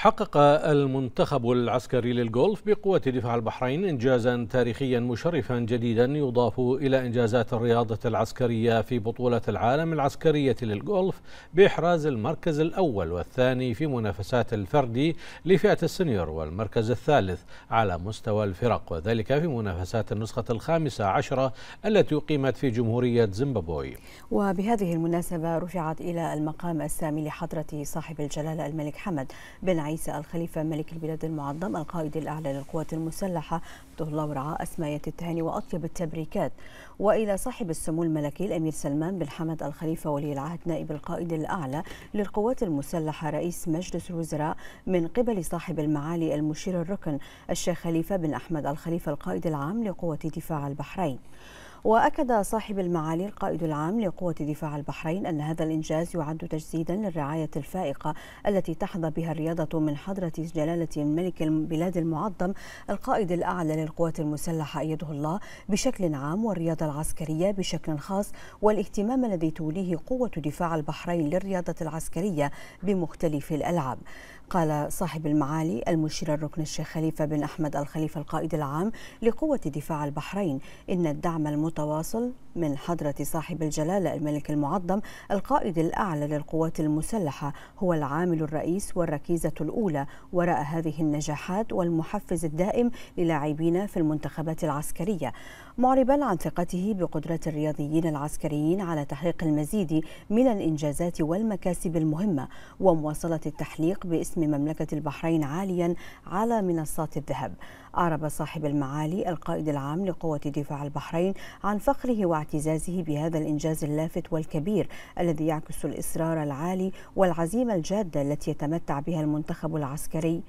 حقق المنتخب العسكري للجولف بقوة دفاع البحرين إنجازا تاريخيا مشرفا جديدا يضاف إلى إنجازات الرياضة العسكرية في بطولة العالم العسكرية للجولف بإحراز المركز الأول والثاني في منافسات الفردي لفئة السنيور والمركز الثالث على مستوى الفرق وذلك في منافسات النسخة الخامسة عشرة التي أقيمت في جمهورية زيمبابوي وبهذه المناسبة رفعت إلى المقام السامي لحضرة صاحب الجلالة الملك حمد بن عيسى الخليفة ملك البلاد المعظم القائد الأعلى للقوات المسلحة الله ورعاء أسمايات التهاني وأطيب التبريكات وإلى صاحب السمو الملكي الأمير سلمان بن حمد الخليفة ولي العهد نائب القائد الأعلى للقوات المسلحة رئيس مجلس الوزراء من قبل صاحب المعالي المشير الركن الشيخ خليفة بن أحمد الخليفة القائد العام لقوة دفاع البحرين وأكد صاحب المعالي القائد العام لقوة دفاع البحرين أن هذا الإنجاز يعد تجسيدا للرعاية الفائقة التي تحظى بها الرياضة من حضرة جلالة الملك البلاد المعظم القائد الأعلى للقوات المسلحة أيده الله بشكل عام والرياضة العسكرية بشكل خاص والاهتمام الذي توليه قوة دفاع البحرين للرياضة العسكرية بمختلف الألعاب قال صاحب المعالي المشير الركن الشيخ خليفة بن أحمد الخليفة القائد العام لقوة دفاع البحرين إن الدعم المت متواصل من حضرة صاحب الجلالة الملك المعظم القائد الأعلى للقوات المسلحة هو العامل الرئيس والركيزة الأولى وراء هذه النجاحات والمحفز الدائم للاعبين في المنتخبات العسكرية معربا عن ثقته بقدرة الرياضيين العسكريين على تحقيق المزيد من الإنجازات والمكاسب المهمة ومواصلة التحليق باسم مملكة البحرين عاليا على منصات الذهب أعرب صاحب المعالي القائد العام لقوة دفاع البحرين عن فخره واعتزازه بهذا الإنجاز اللافت والكبير الذي يعكس الإصرار العالي والعزيمة الجادة التي يتمتع بها المنتخب العسكري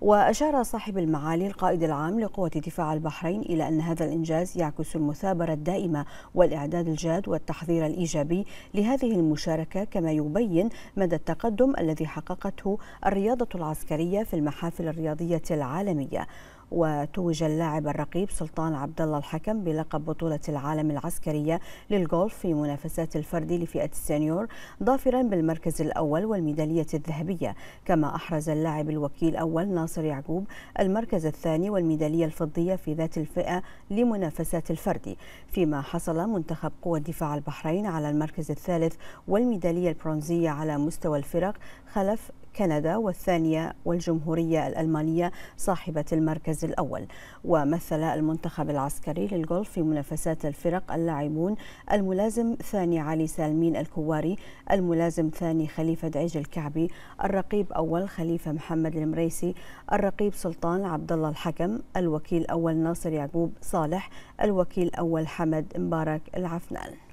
وأشار صاحب المعالي القائد العام لقوة دفاع البحرين إلى أن هذا الإنجاز يعكس المثابرة الدائمة والإعداد الجاد والتحضير الإيجابي لهذه المشاركة كما يبين مدى التقدم الذي حققته الرياضة العسكرية في المحافل الرياضية العالمية وتوج اللاعب الرقيب سلطان عبد الله الحكم بلقب بطولة العالم العسكرية للغولف في منافسات الفردي لفئة السنيور ظافرا بالمركز الأول والميدالية الذهبية كما أحرز اللاعب الوكيل أول ناصر يعقوب المركز الثاني والميدالية الفضية في ذات الفئة لمنافسات الفردي فيما حصل منتخب قوى دفاع البحرين على المركز الثالث والميدالية البرونزية على مستوى الفرق خلف كندا والثانية والجمهورية الألمانية صاحبة المركز الأول ومثل المنتخب العسكري للغولف في منافسات الفرق اللاعبون الملازم ثاني علي سالمين الكواري الملازم ثاني خليفة دعيج الكعبي الرقيب أول خليفة محمد المريسي الرقيب سلطان عبد الله الحكم الوكيل أول ناصر يعقوب صالح الوكيل أول حمد مبارك العفنان